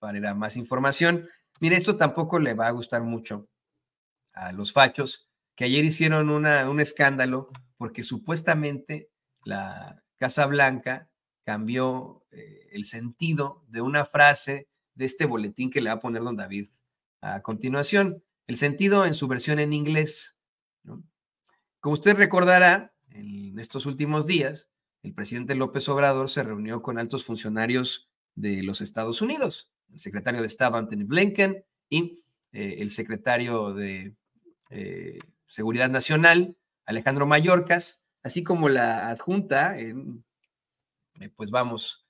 para ir a más información. Mire, esto tampoco le va a gustar mucho a los fachos, que ayer hicieron un escándalo porque supuestamente la Casa Blanca cambió eh, el sentido de una frase de este boletín que le va a poner don David a continuación. El sentido en su versión en inglés. Como usted recordará, en estos últimos días, el presidente López Obrador se reunió con altos funcionarios de los Estados Unidos el secretario de Estado Anthony Blinken y eh, el secretario de eh, Seguridad Nacional Alejandro Mayorkas, así como la adjunta, en, eh, pues vamos,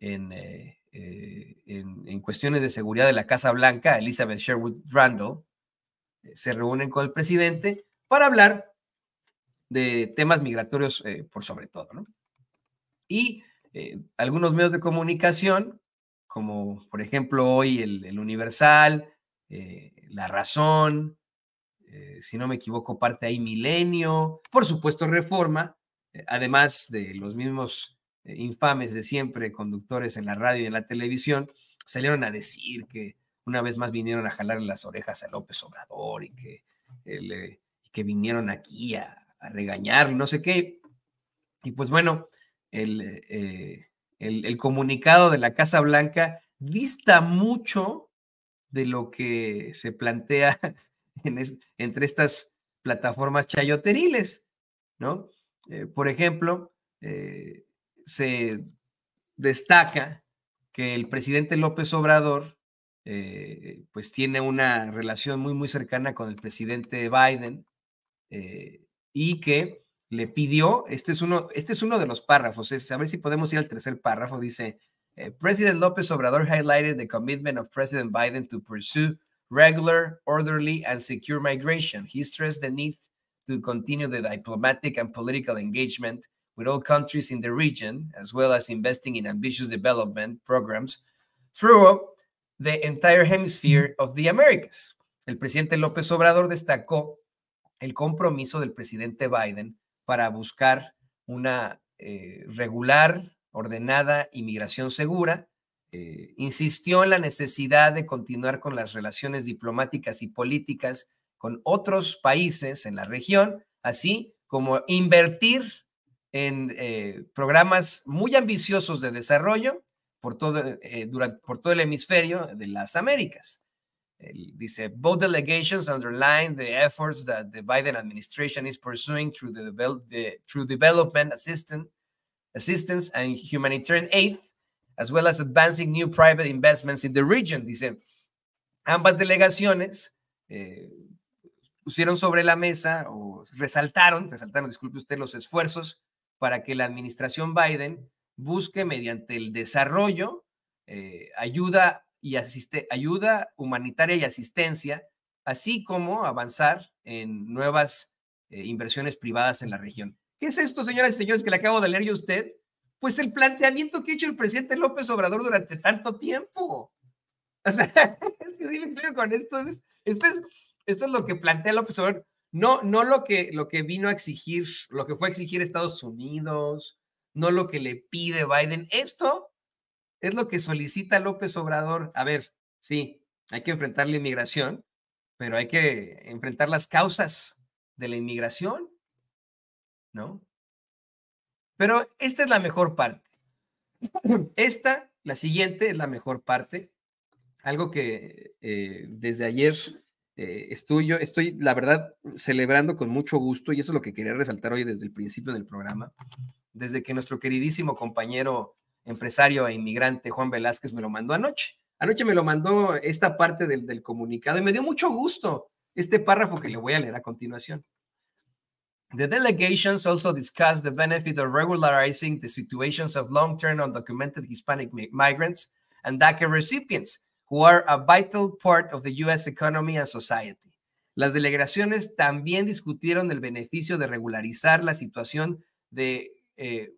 en, en, en, cuestiones de seguridad de la Casa Blanca, Elizabeth Sherwood Randall, se reúnen con el presidente para hablar de temas migratorios por sobre todo, ¿no? Y algunos medios de comunicación como por ejemplo hoy el, Universal, eh, La Razón, eh, si no me equivoco, parte ahí Milenio, por supuesto Reforma, eh, además de los mismos infames de siempre conductores en la radio y en la televisión, salieron a decir que una vez más vinieron a jalar las orejas a López Obrador y que, que vinieron aquí a, a regañar, no sé qué. Y pues bueno, el, el, comunicado de la Casa Blanca dista mucho de lo que se plantea entre estas plataformas chayoteriles, ¿no? Eh, por ejemplo, eh, se destaca que el presidente López Obrador, eh, pues tiene una relación muy, muy cercana con el presidente Biden y que le pidió, este es uno, este es uno de los párrafos, a ver si podemos ir al tercer párrafo, dice, eh, President López Obrador highlighted the commitment of President Biden to pursue regular, orderly, and secure migration. He stressed the need to continue the diplomatic and political engagement with all countries in the region, as well as investing in ambitious development programs throughout the entire hemisphere of the Americas. El presidente López Obrador destacó el compromiso del presidente Biden para buscar una eh, regular, ordenada inmigración segura. Eh, insistió en la necesidad de continuar con las relaciones diplomáticas y políticas con otros países en la región, así como invertir en eh, programas muy ambiciosos de desarrollo por todo el hemisferio de las Américas dice, both delegations underline the efforts that the Biden administration is pursuing through, the, the development assistance, assistance and humanitarian aid, as well as advancing new private investments in the region. Dice, ambas delegaciones eh, pusieron sobre la mesa o resaltaron, resaltaron, disculpe usted, los esfuerzos para que la administración Biden busque mediante el desarrollo eh, ayuda y asiste, ayuda humanitaria y asistencia, así como avanzar en nuevas eh, inversiones privadas en la región. ¿Qué es esto, señoras y señores, que le acabo de leer yo a usted? Pues el planteamiento que ha hecho el presidente López Obrador durante tanto tiempo. O sea, es que con esto. Es, esto, es, lo que plantea López Obrador. No, no lo que, lo que vino a exigir, lo que fue a exigir Estados Unidos, no lo que le pide Biden. Esto es lo que solicita López Obrador. A ver, sí, hay que enfrentar la inmigración, pero hay que enfrentar las causas de la inmigración, ¿no? Pero esta es la mejor parte. Esta, la siguiente, es la mejor parte. Algo que eh, desde ayer eh, estoy, la verdad, celebrando con mucho gusto, y eso es lo que quería resaltar hoy desde el principio del programa, desde que nuestro queridísimo compañero empresario e inmigrante Juan Velázquez me lo mandó anoche. Anoche me lo mandó esta parte del, comunicado y me dio mucho gusto este párrafo que le voy a leer a continuación. The delegations also discussed the benefit of regularizing the situations of long-term undocumented Hispanic migrants and DACA recipients, who are a vital part of the U.S. economy and society. Las delegaciones también discutieron el beneficio de regularizar la situación de eh,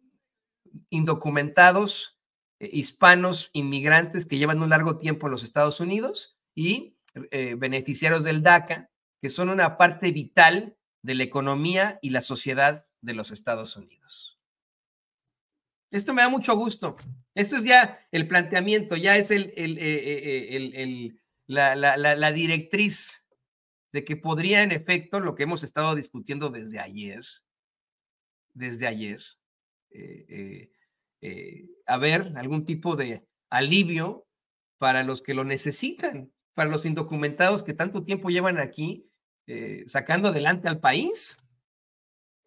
indocumentados eh, hispanos inmigrantes que llevan un largo tiempo en los Estados Unidos y eh, beneficiarios del DACA, que son una parte vital de la economía y la sociedad de los Estados Unidos. Esto me da mucho gusto. Esto es ya el planteamiento, ya es el, eh, la directriz de que podría en efecto lo que hemos estado discutiendo desde ayer, desde ayer, haber eh, eh, eh, algún tipo de alivio para los que lo necesitan, para los indocumentados que tanto tiempo llevan aquí sacando adelante al país,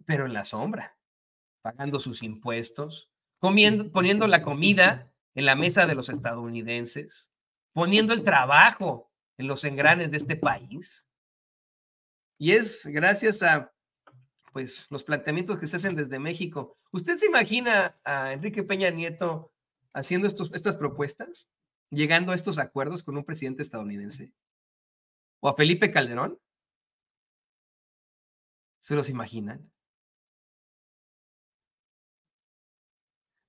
pero en la sombra, pagando sus impuestos, comiendo, poniendo la comida en la mesa de los estadounidenses, poniendo el trabajo en los engranes de este país. Y es gracias a pues los planteamientos que se hacen desde México. ¿Usted se imagina a Enrique Peña Nieto haciendo estos, estas propuestas, llegando a estos acuerdos con un presidente estadounidense? ¿O a Felipe Calderón? ¿Se los imaginan?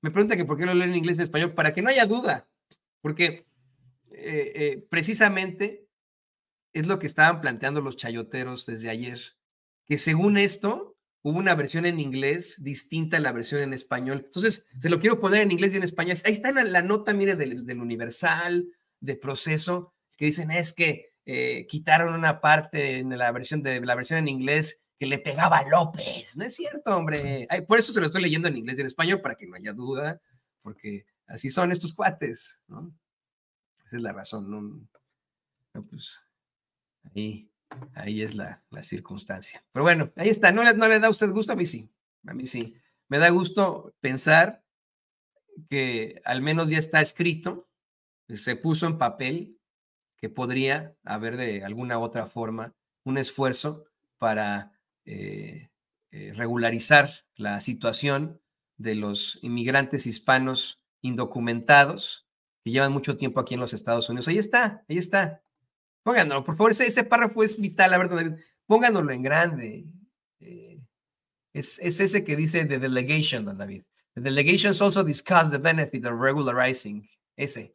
Me pregunta que por qué lo leo en inglés y en español, para que no haya duda, porque eh, eh, precisamente es lo que estaban planteando los chayoteros desde ayer, que según esto hubo una versión en inglés distinta a la versión en español. Entonces, se lo quiero poner en inglés y en español. Ahí está la, la nota, mire, del, Universal, de proceso, que dicen es que eh, quitaron una parte en la versión de la versión en inglés que le pegaba a López. No es cierto, hombre. por eso se lo estoy leyendo en inglés y en español, para que no haya duda, porque así son estos cuates, ¿no? Esa es la razón, pues, ahí Ahí es la, circunstancia. Pero bueno, ahí está. ¿No le, ¿No le da a usted gusto? A mí sí. A mí sí. Me da gusto pensar que al menos ya está escrito, se puso en papel, que podría haber de alguna otra forma un esfuerzo para eh, eh, regularizar la situación de los inmigrantes hispanos indocumentados que llevan mucho tiempo aquí en los Estados Unidos. Ahí está, ahí está. Pónganlo, por favor, ese, párrafo es vital. A ver, David, pónganlo en grande. Eh, es, es, ese que dice The Delegation, don David. The delegations also discuss the benefit of regularizing. Ese.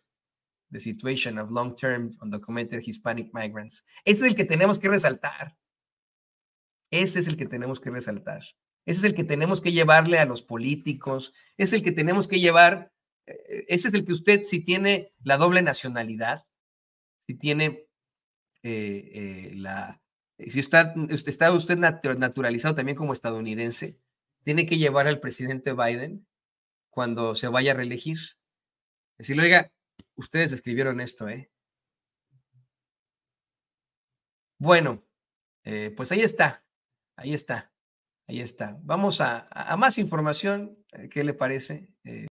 The situation of long-term undocumented Hispanic migrants. Ese es el que tenemos que resaltar. Ese es el que tenemos que resaltar. Ese es el que tenemos que llevarle a los políticos. Es el que tenemos que llevar. Eh, eh, ese es el que usted, si tiene la doble nacionalidad, si tiene eh, eh, la, eh, si usted mm, está usted naturalizado también como estadounidense, tiene que llevar al presidente Biden cuando se vaya a reelegir. Decirle, oiga, ustedes escribieron esto, ¿eh? Bueno, pues ahí está, ahí está, ahí está. Vamos a, más información, ¿qué le parece?